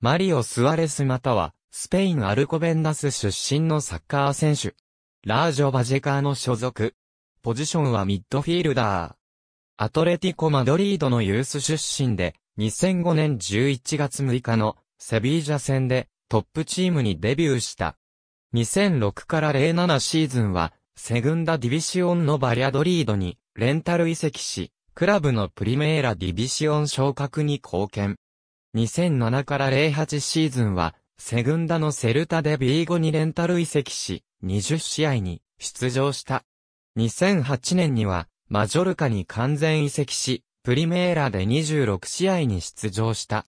マリオ・スアレスまたは、スペイン・アルコベンダス出身のサッカー選手。ラージョ・バジェカーの所属。ポジションはミッドフィールダー。アトレティコ・マドリードのユース出身で、2005年11月6日のセビージャ戦でトップチームにデビューした。2006から07シーズンは、セグンダ・ディビシオンのバリアドリードにレンタル移籍し、クラブのプリメーラ・ディビシオン昇格に貢献。2007から08シーズンは、セグンダのセルタでビーにレンタル移籍し、20試合に出場した。2008年には、マジョルカに完全移籍し、プリメーラで26試合に出場した。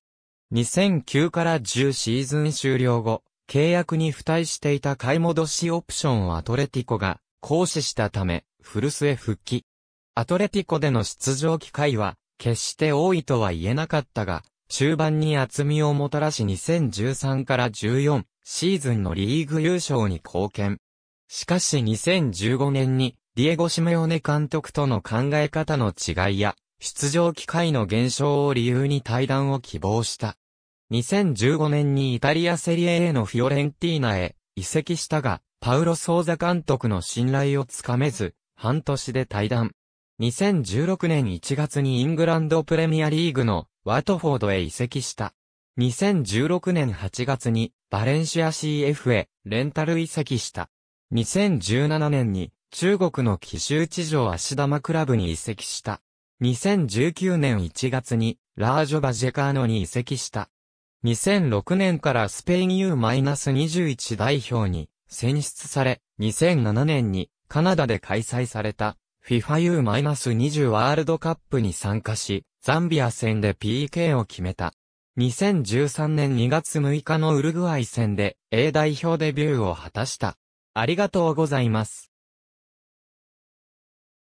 2009から10シーズン終了後、契約に付帯していた買い戻しオプションをアトレティコが行使したため、古巣へ復帰。アトレティコでの出場機会は、決して多いとは言えなかったが、終盤に厚みをもたらし2013から14シーズンのリーグ優勝に貢献。しかし2015年にディエゴ・シメオネ監督との考え方の違いや出場機会の減少を理由に対談を希望した。2015年にイタリアセリエ A のフィオレンティーナへ移籍したが、パウロ・ソーザ監督の信頼をつかめず、半年で退団。2016年1月にイングランドプレミアリーグのワトフォードへ移籍した。2016年8月にバレンシア CF へレンタル移籍した。2017年に中国の奇襲地上足玉クラブに移籍した。2019年1月にラージョバジェカーノに移籍した。2006年からスペイン U-21 代表に選出され、2007年にカナダで開催された FIFAU-20 ワールドカップに参加し、ザンビア戦で PK を決めた。2013年2月6日のウルグアイ戦で A 代表デビューを果たした。ありがとうございます。